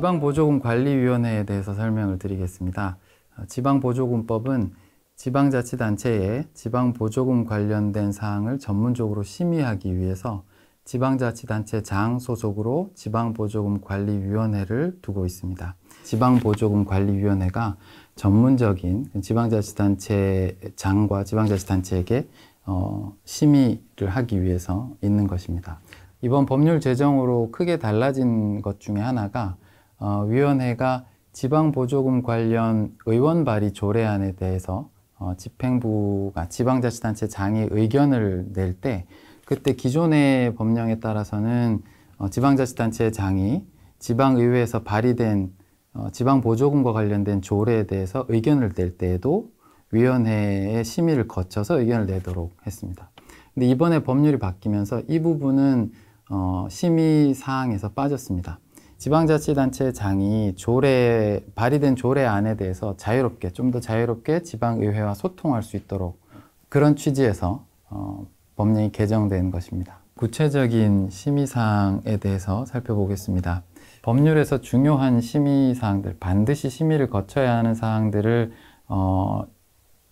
지방보조금 관리위원회에 대해서 설명을 드리겠습니다. 어, 지방보조금법은 지방자치단체의 지방보조금 관련된 사항을 전문적으로 심의하기 위해서 지방자치단체 장 소속으로 지방보조금관리위원회를 두고 있습니다. 지방보조금관리위원회가 전문적인 지방자치단체 장과 지방자치단체에게 어, 심의를 하기 위해서 있는 것입니다. 이번 법률 제정으로 크게 달라진 것 중에 하나가 어, 위원회가 지방보조금 관련 의원 발의 조례안에 대해서 어, 집행부가 지방자치단체 장이 의견을 낼 때 그때 기존의 법령에 따라서는 어, 지방자치단체 장이 지방의회에서 발의된 어, 지방보조금과 관련된 조례에 대해서 의견을 낼 때에도 위원회의 심의를 거쳐서 의견을 내도록 했습니다. 근데 이번에 법률이 바뀌면서 이 부분은 어, 심의 사항에서 빠졌습니다. 지방자치단체장이 조례 발의된 조례안에 대해서 자유롭게 좀 더 자유롭게 지방의회와 소통할 수 있도록 그런 취지에서 어, 법령이 개정된 것입니다. 구체적인 심의사항에 대해서 살펴보겠습니다. 법률에서 중요한 심의사항들, 반드시 심의를 거쳐야 하는 사항들을 어,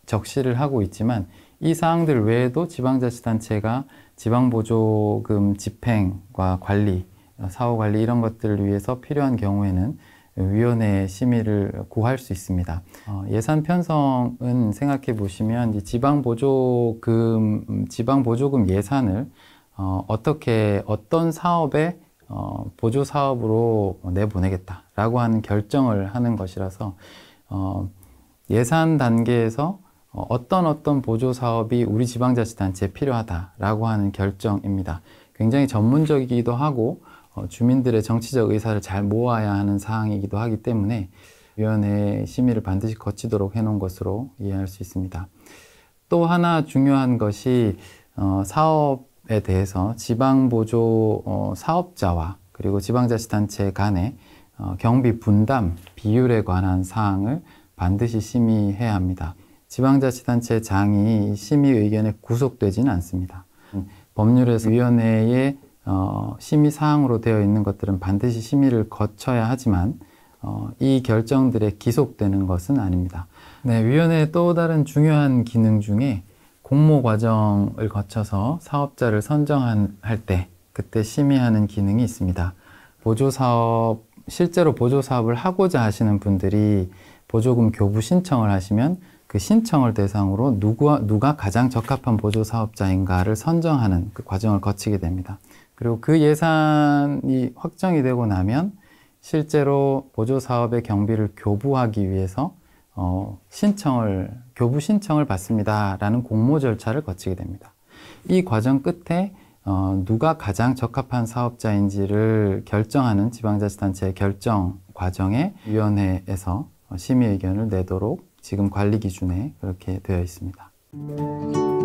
적시를 하고 있지만 이 사항들 외에도 지방자치단체가 지방보조금 집행과 관리 어, 사후 관리 이런 것들을 위해서 필요한 경우에는 위원회의 심의를 구할수 있습니다. 어, 예산 편성은 생각해 보시면 지방 보조금 음, 지방 보조금 예산을 어, 떻게 어떤 사업에 어, 보조 사업으로 내보내겠다라고 하는 결정을 하는 것이라서 예산 단계에서 어떤 어떤 보조 사업이 우리 지방자치단체에 필요하다라고 하는 결정입니다. 굉장히 전문적이기도 하고 어, 주민들의 정치적 의사를 잘 모아야 하는 사항이기도 하기 때문에 위원회 의 심의를 반드시 거치도록 해놓은 것으로 이해할 수 있습니다. 또 하나 중요한 것이 어, 사업에 대해서 지방보조 어, 사업자와 그리고 지방자치단체 간의 경비 분담 비율에 관한 사항을 반드시 심의해야 합니다. 지방자치단체 장이 심의 의견에 구속되지는 않습니다. 음, 법률에서 위원회의 어, 심의 사항으로 되어 있는 것들은 반드시 심의를 거쳐야 하지만 어, 이 결정들에 기속되는 것은 아닙니다. 네, 위원회의 또 다른 중요한 기능 중에 공모 과정을 거쳐서 사업자를 선정할 때 그때 심의하는 기능이 있습니다. 보조 사업 실제로 보조 사업을 하고자 하시는 분들이 보조금 교부 신청을 하시면 그 신청을 대상으로 누구와 누가 가장 적합한 보조 사업자인가를 선정하는 그 과정을 거치게 됩니다. 그리고 그 예산이 확정이 되고 나면 실제로 보조 사업의 경비를 교부하기 위해서 어, 신청을 교부 신청을 받습니다라는 공모 절차를 거치게 됩니다. 이 과정 끝에 어, 누가 가장 적합한 사업자인지를 결정하는 지방자치단체의 결정 과정에 위원회에서 심의 의견을 내도록 지금 관리 기준에 그렇게 되어 있습니다.